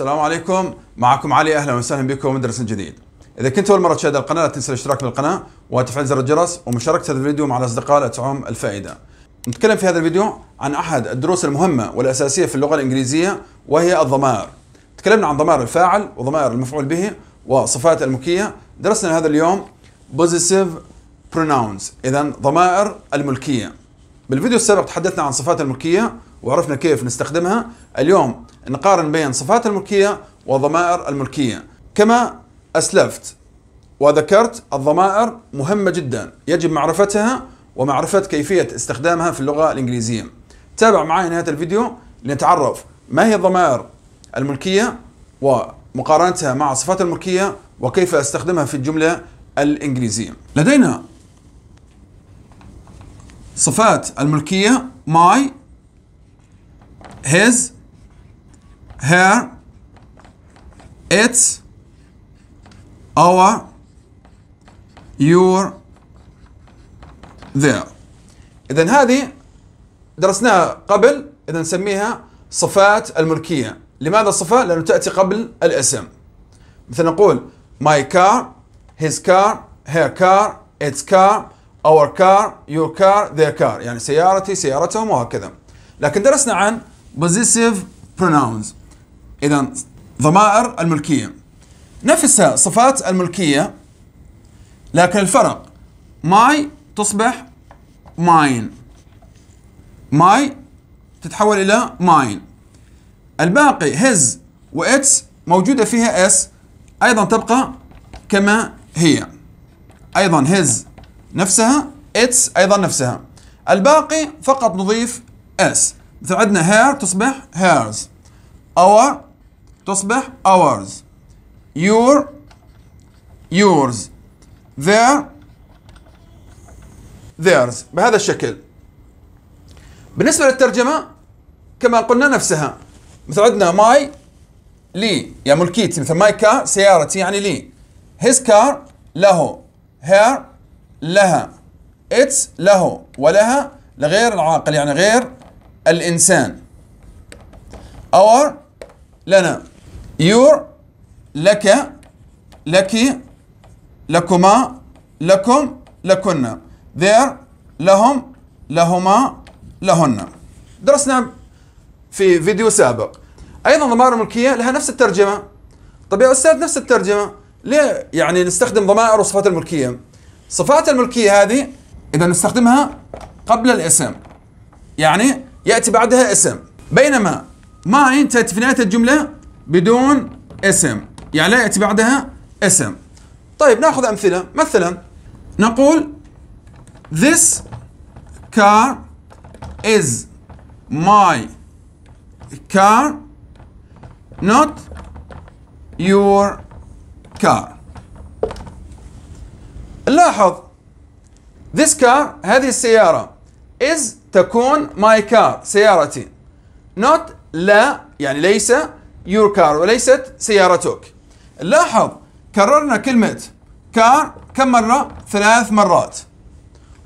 السلام عليكم معكم علي اهلا وسهلا بكم مدرس جديد اذا كنت اول مره تشاهد القناه لا تنسى الاشتراك بالقناه وتفعيل زر الجرس ومشاركه هذا الفيديو مع الاصدقاء لتعم الفائده نتكلم في هذا الفيديو عن احد الدروس المهمه والاساسيه في اللغه الانجليزيه وهي الضمائر تكلمنا عن ضمائر الفاعل وضمائر المفعول به وصفات الملكيه درسنا هذا اليوم بوزيتيف بروناونز اذا ضمائر الملكيه بالفيديو السابق تحدثنا عن صفات الملكيه وعرفنا كيف نستخدمها اليوم نقارن بين صفات الملكية وضمائر الملكية كما أسلفت وذكرت الضمائر مهمة جدا يجب معرفتها ومعرفة كيفية استخدامها في اللغة الإنجليزية تابع معي نهاية الفيديو لنتعرف ما هي الضمائر الملكية ومقارنتها مع صفات الملكية وكيف استخدمها في الجملة الإنجليزية لدينا صفات الملكية my his her its our your there اذا هذه درسناها قبل اذا نسميها صفات الملكيه لماذا الصفه لانه تاتي قبل الاسم مثل نقول my car his car her car its car our car your car their car يعني سيارتي سيارتهم وهكذا لكن درسنا عن possessive pronouns إذا ضمائر الملكية نفسها صفات الملكية لكن الفرق ماي تصبح ماين ماي تتحول إلى ماين الباقي هز وإتس موجودة فيها اس أيضا تبقى كما هي أيضا هز نفسها إتس أيضا نفسها الباقي فقط نضيف اس مثلا عندنا هير تصبح هيرز اور تصبح اورز يور يورز ذير ذيرز بهذا الشكل بالنسبة للترجمة كما قلنا نفسها مثل عندنا ماي لي يعني ملكيتي مثل ماي كار سيارتي يعني لي هيز كار له هير لها اتس له ولها لغير العاقل يعني غير الإنسان our لنا your لك لك لكما لكم لكنا their لهم لهما لهن درسنا في فيديو سابق ايضا ضمائر الملكيه لها نفس الترجمه طب يا استاذ نفس الترجمه ليه يعني نستخدم ضمائر وصفات الملكيه صفات الملكيه هذه اذا نستخدمها قبل الاسم يعني يأتي بعدها اسم بينما ماين تأتي في نهاية الجملة بدون اسم يعني لا يأتي بعدها اسم طيب ناخذ أمثلة مثلا نقول This car is my car not your car لاحظ this car هذه السيارة is تكون ماي كار سيارتي نوت لا يعني ليس يور كار وليست سيارتك لاحظ كررنا كلمة كار كم مرة؟ ثلاث مرات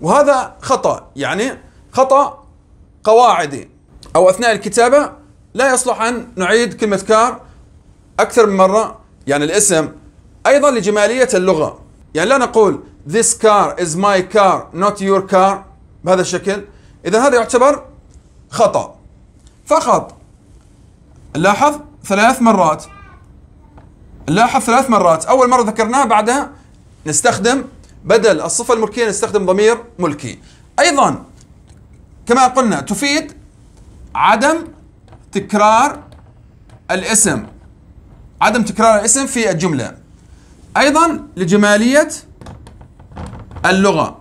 وهذا خطأ يعني خطأ قواعدي أو أثناء الكتابة لا يصلح أن نعيد كلمة كار أكثر من مرة يعني الاسم أيضا لجمالية اللغة يعني لا نقول this car is my car not your car بهذا الشكل إذا هذا يعتبر خطأ فقط لاحظ ثلاث مرات لاحظ ثلاث مرات أول مرة ذكرناها بعدها نستخدم بدل الصفة الملكية نستخدم ضمير ملكي أيضا كما قلنا تفيد عدم تكرار الاسم عدم تكرار الاسم في الجملة أيضا لجمالية اللغة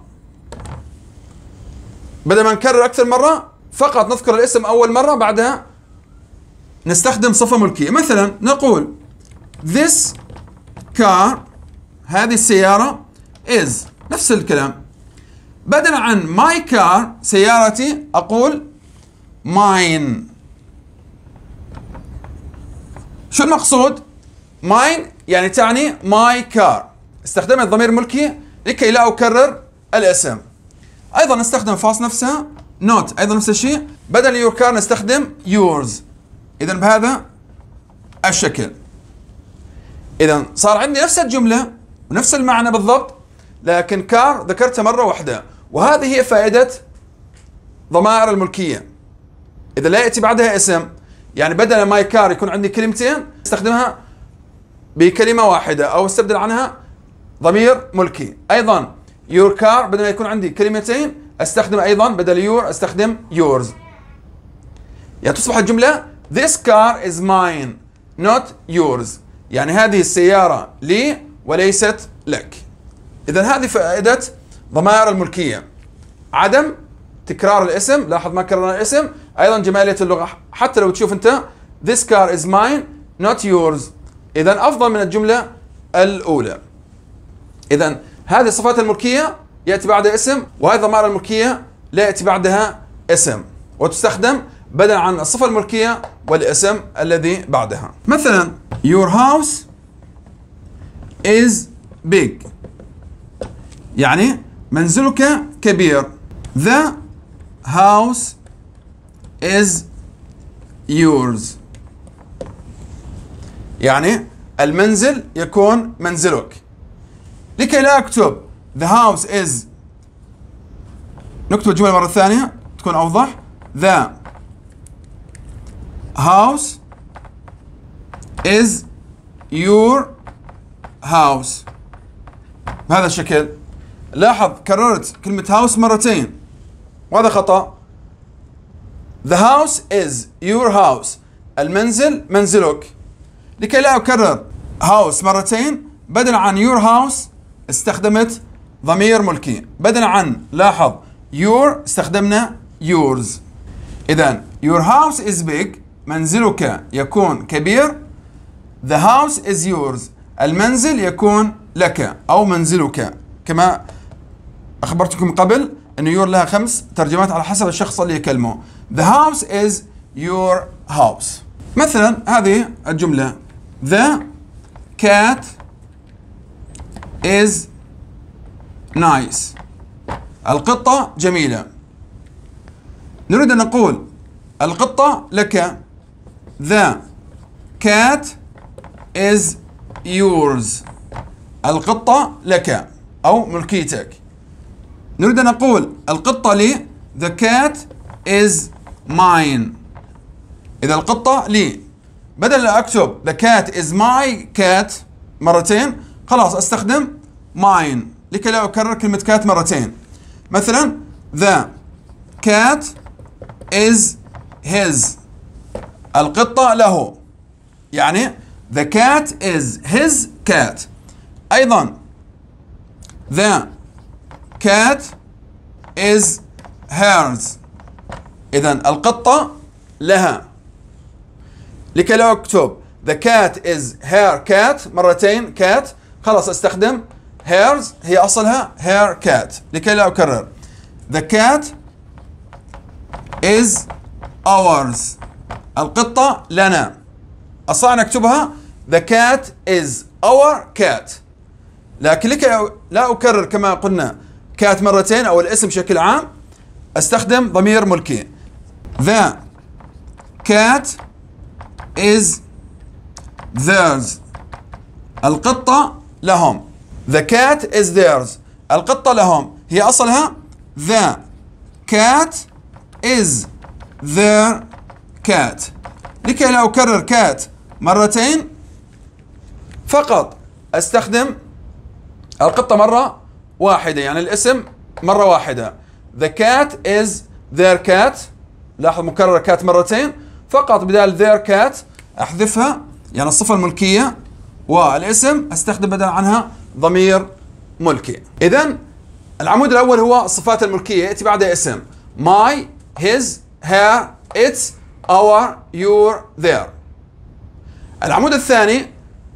بدل ما نكرر أكثر مرة فقط نذكر الاسم أول مرة بعدها نستخدم صفة ملكية مثلا نقول This car هذه السيارة is نفس الكلام بدلا عن my car سيارتي أقول mine شو المقصود؟ mine يعني تعني my car استخدمت ضمير ملكي لكي لا أكرر الاسم ايضا نستخدم فاص نفسها نوت ايضا نفس الشيء بدل يور كار نستخدم يورز اذا بهذا الشكل اذا صار عندي نفس الجمله ونفس المعنى بالضبط لكن كار ذكرتها مره واحده وهذه هي فائده ضمائر الملكيه اذا لا ياتي بعدها اسم يعني بدل ماي كار يكون عندي كلمتين استخدمها بكلمه واحده او استبدل عنها ضمير ملكي ايضا يور كار بدل ما يكون عندي كلمتين استخدم ايضا بدل يور استخدم يورز يعني تصبح الجمله This car is mine not yours يعني هذه السيارة لي وليست لك إذا هذه فائدة ضمائر الملكية عدم تكرار الاسم لاحظ ما كررنا الاسم أيضا جمالية اللغة حتى لو تشوف أنت This car is mine not yours إذا أفضل من الجملة الأولى إذا هذه الصفات الملكية يأتي بعدها اسم وهذه الضمائر الملكية لا يأتي بعدها اسم وتستخدم بدلا عن الصفة الملكية والاسم الذي بعدها مثلا your house is big يعني منزلك كبير the house is yours يعني المنزل يكون منزلك لكي لا اكتب the house is نكتب الجملة مرة ثانية تكون اوضح the house is your house بهذا الشكل لاحظ كررت كلمة house مرتين وهذا خطأ The house is your house المنزل منزلك لكي لا أكرر house مرتين بدل عن your house استخدمت ضمير ملكي بدلا عن لاحظ يور استخدمنا يورز إذا your house is big منزلك يكون كبير the house is yours المنزل يكون لك أو منزلك كما أخبرتكم قبل أن يور لها خمس ترجمات على حسب الشخص اللي يكلمه the house is your house مثلا هذه الجملة the cat is nice القطة جميلة نريد أن نقول القطة لك the cat is yours القطة لك أو ملكيتك نريد أن نقول القطة لي the cat is mine إذا القطة لي بدل أكتب the cat is my cat مرتين خلاص استخدم mine لكي لا اكرر كلمه كات مرتين مثلا the cat is his القطه له يعني the cat is his cat ايضا the cat is hers اذا القطه لها لكي لا اكتب the cat is her cat مرتين cat خلاص استخدم هيرز هي اصلها هير كات لكي لا اكرر the cat is ours القطة لنا استطيع ان اكتبها the cat is our cat لكن لكي لا اكرر كما قلنا كات مرتين او الاسم بشكل عام استخدم ضمير ملكي the cat is theirs القطة لهم The cat is theirs القطة لهم هي أصلها The cat is their cat لكي لا أكرر cat مرتين فقط أستخدم القطة مرة واحدة يعني الاسم مرة واحدة The cat is their cat لاحظ مكرر cat مرتين فقط بدال their cat أحذفها يعني الصفة الملكية والاسم استخدم بدلا عنها ضمير ملكي اذا العمود الاول هو الصفات الملكيه ياتي بعدها اسم ماي هيز هير اتس اور يور ذير العمود الثاني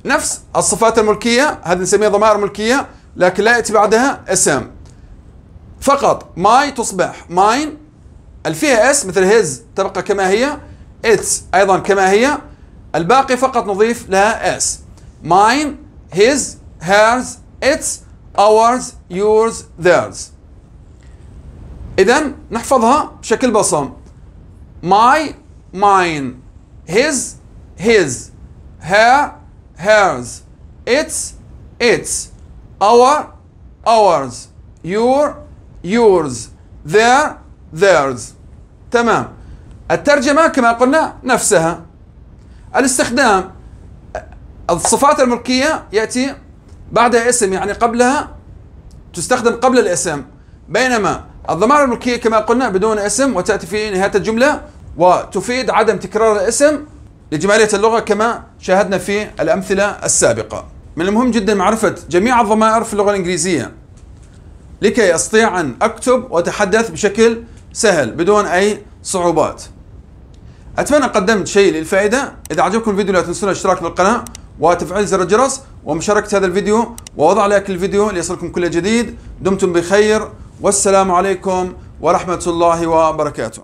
نفس الصفات الملكيه هذه نسميها ضمائر ملكيه لكن لا ياتي بعدها اسم فقط ماي تصبح ماين اللي فيها اس مثل هيز تبقى كما هي اتس ايضا كما هي الباقي فقط نضيف لها اس mine his hers its ours yours theirs إذا نحفظها بشكل بصم my mine his his her hers its its our ours your yours their theirs تمام الترجمة كما قلنا نفسها الاستخدام الصفات الملكية يأتي بعدها اسم يعني قبلها تستخدم قبل الاسم بينما الضمائر الملكية كما قلنا بدون اسم وتأتي في نهاية الجملة وتفيد عدم تكرار الاسم لجمالية اللغة كما شاهدنا في الأمثلة السابقة من المهم جدا معرفة جميع الضمائر في اللغة الإنجليزية لكي أستطيع أن أكتب وأتحدث بشكل سهل بدون أي صعوبات أتمنى قدمت شيء للفائدة إذا عجبكم الفيديو لا تنسون الاشتراك بالقناة وتفعيل زر الجرس ومشاركة هذا الفيديو ووضع لايك الفيديو ليصلكم كل جديد دمتم بخير والسلام عليكم ورحمة الله وبركاته